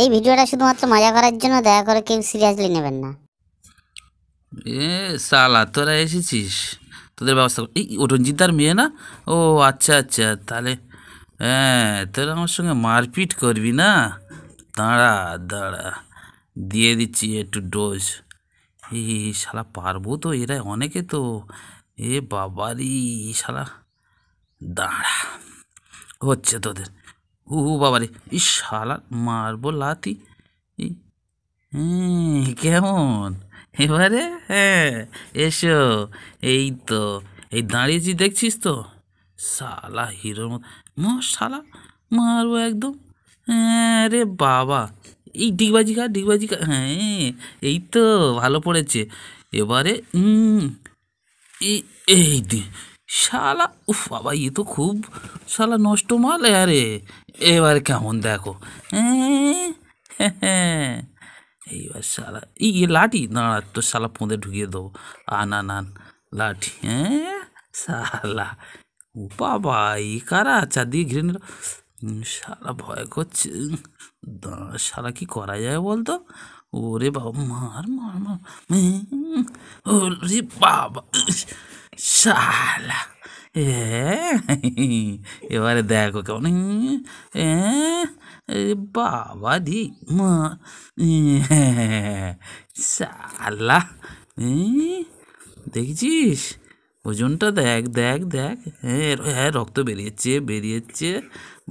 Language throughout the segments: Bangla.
এই ভিডিওটা শুধুমাত্র মজা করার জন্য দয়া করে কেউ সিরিয়াসলি নেবেন না এ সালা তোরা এসেছিস তোদের ব্যবস্থা এই আর মেয়ে না ও আচ্ছা আচ্ছা তাহলে হ্যাঁ তোরা আমার সঙ্গে মারপিট করবি না দাঁড়া দাঁড়া দিয়ে দিচ্ছি একটু ডোজ এ শালা পারবো তো এরা অনেকে তো এ বাবারি শালা দাঁড়া হচ্ছে তোদের ও বাবারে ইস শালা মারবো লাতি কেমন এবারে হ্যাঁ এসো এই তো এই দাঁড়িয়েছি দেখছিস তো শালা হিরোর মতো মা শালা মারবো একদম হ্যাঁ রে বাবা এই ডিগবাজি খা ডিগবাজি খা হ্যাঁ এই তো ভালো পড়েছে এবারে এই এই শালা উফ বাবা ই তো খুব শালা নষ্ট মাল আরে এবার কেমন দেখো হ্যাঁ? এইবার শালা ইয়ে লাঠি দাঁড়া তো শালা পোঁদে ঢুকিয়ে দেবো আনান আন লাঠি হ্যাঁ শালা ও বাবা ই কারা চারদিকে ঘিরে নিল শালা ভয় করছে দাঁড়া শালা কি করা যায় বলতো ওরে বাবা মার মার মার হ্যাঁ? ও বাবা শালা এবারে দেখো কেমন এ বাবা দি মা শালা ওজনটা দেখ দেখ দেখ হ্যাঁ হ্যাঁ রক্ত বেরিয়েছে বেরিয়েছে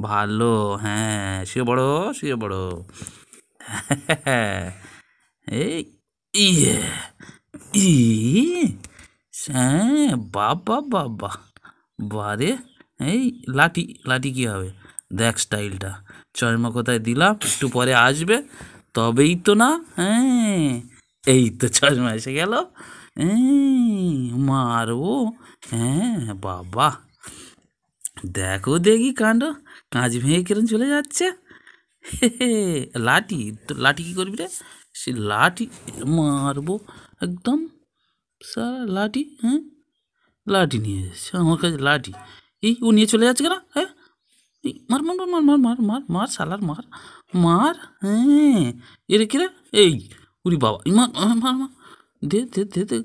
ভালো হ্যাঁ শুয়ে বড়ো শুয়ে হ্যাঁ এই ইয়ে ই হ্যাঁ বাবা বাবা বারে এই লাঠি লাঠি কী হবে দেখ স্টাইলটা চর্মা কোথায় দিলাম একটু পরে আসবে তবেই তো না হ্যাঁ এই তো চর্মা এসে গেল মারবো হ্যাঁ বাবা দেখো দেখি কাণ্ড কাঁচ ভেঙে কিরম চলে যাচ্ছে লাঠি তো লাঠি কী করবি রে সে লাঠি মারবো একদম সারা লাডি হ্যাঁ লাডি নিয়ে এসেছে আমার কাছে লাডি এই ও নিয়ে চলে যাচ্ছে কেনা হ্যাঁ মার মার মার মার মার মার মার মার সালার মার মার হ্যাঁ এরে কিরে এই উরি বাবা মার মার মার দে দে দে দে